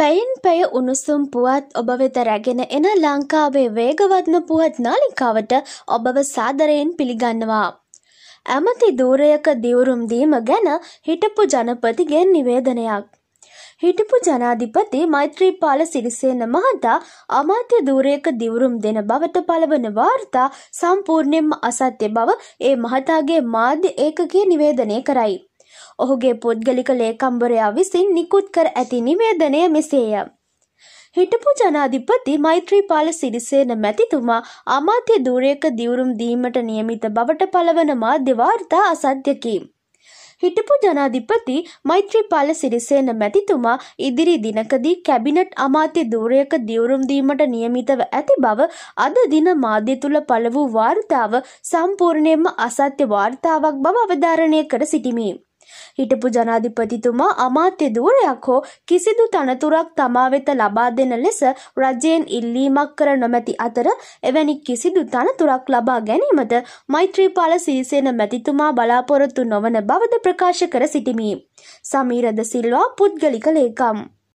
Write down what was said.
පැයින් පැය උණුසුම් පුවත් ඔබ වෙත රැගෙන එන ලංකාවේ වේගවත්න පුවත් නාලිකාවට ඔබව සාදරයෙන් පිළිගන්නවා. ඇමති දූරයක දිවුරුම්දීම ගැන හිටපු ජනපතිගෙන් නිවේදනයක්. හිටපු ජනාධිපති මෛත්‍රීපාල සිරිසේන මහතා අමාත්‍ය දූරයක දිවුරුම් දෙන බවට පලවන වාර්තා සම්පූර්ණයෙන්ම අසත්‍ය බව ඒ මහතාගේ මාධ්‍ය ඒකගේ නිවේදනය කරයි. ඔහුගේ පුද්ගලික ලේකම්බරයා විසින් නිකුත් කර ඇති නිවේදනය මෙසේය. හිටපු ජනාධිපති මෛත්‍රීපාල සිරිසේන මැතිතුමා අමාත්‍ය ධූරයක දිවුරුම් දීමට නියමිත බවට පළවන මාධ්‍ය වාර්තා අසත්‍යකි. හිටපු ජනාධිපති මෛත්‍රීපාල සිරිසේන මැතිතුමා ඉදිරි දිනකදී කැබිනට් අමාත්‍ය ධූරයක දිවුරුම් දීමට නියමිතව ඇති බව අද දින මාධ්‍ය තුළ පළ වූ වාර්තාව සම්පූර්ණයෙන්ම අසත්‍ය වාර්තාවක් බව අවධාරණය කර සිටිමි. හිටපු ජනාධිපතිතුමා අමාත්‍ය ධුරයක් හෝ කිසිදු තනතුරක් තමා වෙත ලබා දෙන ලෙස රජයෙන් ඉල්ලීමක් කර නොමැති අතර එවැනි කිසිදු තනතුරක් ලබා ගැනීමට මෛත්‍රීපාල සීසේන මැතිතුමා බලාපොරොත්තු නොවන බවද ප්‍රකාශ කර සිටිමි. සමීරද සිල්වා පුද්ගලික ලේකම්.